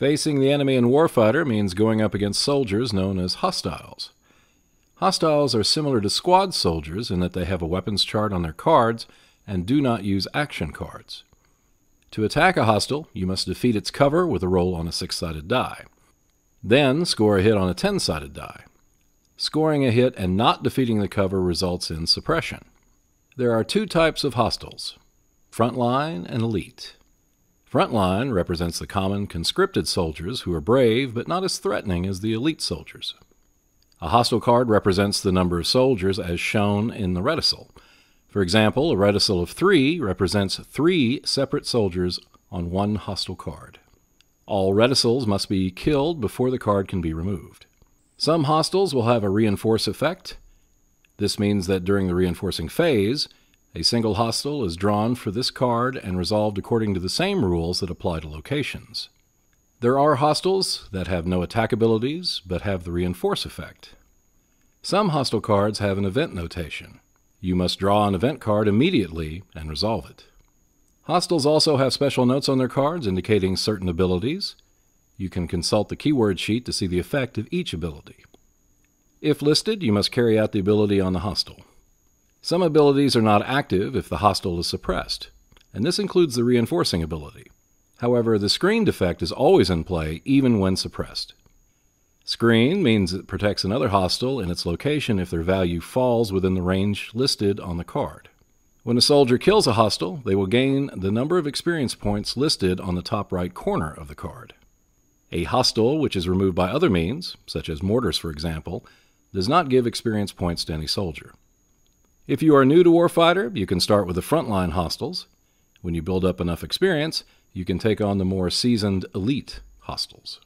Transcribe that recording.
Facing the enemy in warfighter means going up against soldiers known as hostiles. Hostiles are similar to squad soldiers in that they have a weapons chart on their cards and do not use action cards. To attack a hostile, you must defeat its cover with a roll on a six sided die. Then score a hit on a ten sided die. Scoring a hit and not defeating the cover results in suppression. There are two types of hostiles frontline and elite. Frontline represents the common conscripted soldiers who are brave but not as threatening as the elite soldiers. A hostile card represents the number of soldiers as shown in the reticle. For example, a reticle of three represents three separate soldiers on one hostile card. All reticles must be killed before the card can be removed. Some hostiles will have a reinforce effect. This means that during the reinforcing phase, a single hostile is drawn for this card and resolved according to the same rules that apply to locations. There are hostiles that have no attack abilities, but have the reinforce effect. Some hostile cards have an event notation. You must draw an event card immediately and resolve it. Hostiles also have special notes on their cards indicating certain abilities. You can consult the keyword sheet to see the effect of each ability. If listed, you must carry out the ability on the hostile. Some abilities are not active if the hostile is suppressed, and this includes the reinforcing ability. However, the screened effect is always in play even when suppressed. Screen means it protects another hostile in its location if their value falls within the range listed on the card. When a soldier kills a hostile, they will gain the number of experience points listed on the top right corner of the card. A hostile which is removed by other means, such as mortars for example, does not give experience points to any soldier. If you are new to Warfighter, you can start with the frontline hostiles. When you build up enough experience, you can take on the more seasoned elite hostiles.